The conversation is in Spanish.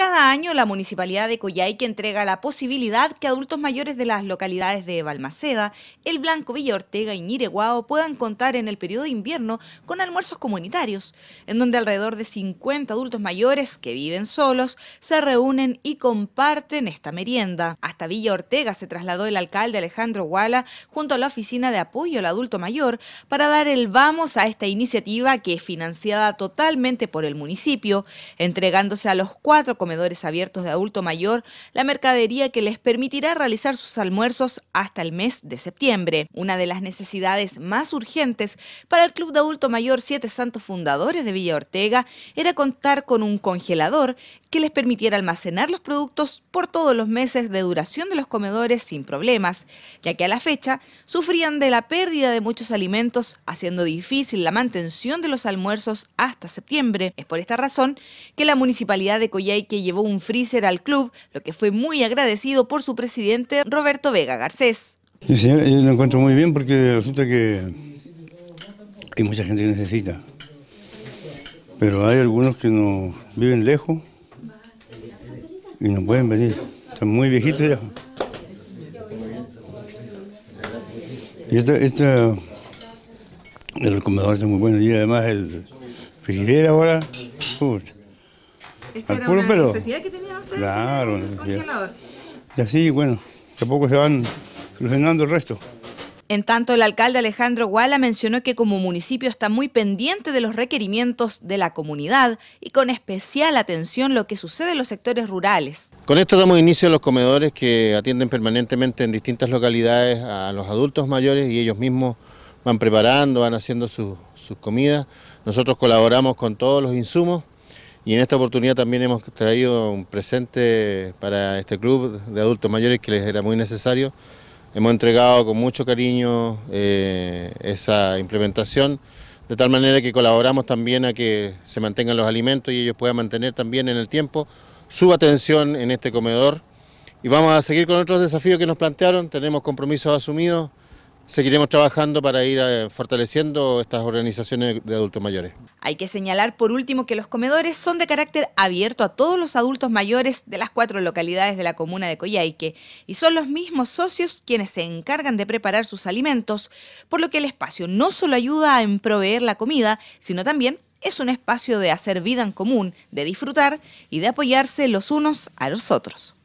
Cada año la Municipalidad de Coyhaique entrega la posibilidad que adultos mayores de las localidades de Balmaceda, El Blanco, Villa Ortega y Ñireguao puedan contar en el periodo de invierno con almuerzos comunitarios, en donde alrededor de 50 adultos mayores que viven solos se reúnen y comparten esta merienda. Hasta Villa Ortega se trasladó el alcalde Alejandro Guala junto a la Oficina de Apoyo al Adulto Mayor para dar el vamos a esta iniciativa que es financiada totalmente por el municipio, entregándose a los cuatro comerciantes comedores abiertos de adulto mayor la mercadería que les permitirá realizar sus almuerzos hasta el mes de septiembre, una de las necesidades más urgentes para el Club de Adulto Mayor Siete Santos Fundadores de Villa Ortega era contar con un congelador que les permitiera almacenar los productos por todos los meses de duración de los comedores sin problemas, ya que a la fecha sufrían de la pérdida de muchos alimentos, haciendo difícil la mantención de los almuerzos hasta septiembre. Es por esta razón que la Municipalidad de Coyhaique llevó un freezer al club, lo que fue muy agradecido por su presidente Roberto Vega Garcés. Sí, señor, yo lo encuentro muy bien porque resulta que hay mucha gente que necesita. Pero hay algunos que no viven lejos y no pueden venir. Están muy viejitos ya. Y este el comedor está muy bueno. Y además el frigidero ahora, esta era una necesidad que tenían ustedes claro, congelador. Y así, bueno, tampoco se van solucionando el resto. En tanto, el alcalde Alejandro Guala mencionó que como municipio está muy pendiente de los requerimientos de la comunidad y con especial atención lo que sucede en los sectores rurales. Con esto damos inicio a los comedores que atienden permanentemente en distintas localidades a los adultos mayores y ellos mismos van preparando, van haciendo sus comidas. Nosotros colaboramos con todos los insumos y en esta oportunidad también hemos traído un presente para este club de adultos mayores que les era muy necesario. Hemos entregado con mucho cariño eh, esa implementación, de tal manera que colaboramos también a que se mantengan los alimentos y ellos puedan mantener también en el tiempo su atención en este comedor. Y vamos a seguir con otros desafíos que nos plantearon, tenemos compromisos asumidos, Seguiremos trabajando para ir eh, fortaleciendo estas organizaciones de adultos mayores. Hay que señalar por último que los comedores son de carácter abierto a todos los adultos mayores de las cuatro localidades de la comuna de Coyhaique y son los mismos socios quienes se encargan de preparar sus alimentos, por lo que el espacio no solo ayuda a proveer la comida, sino también es un espacio de hacer vida en común, de disfrutar y de apoyarse los unos a los otros.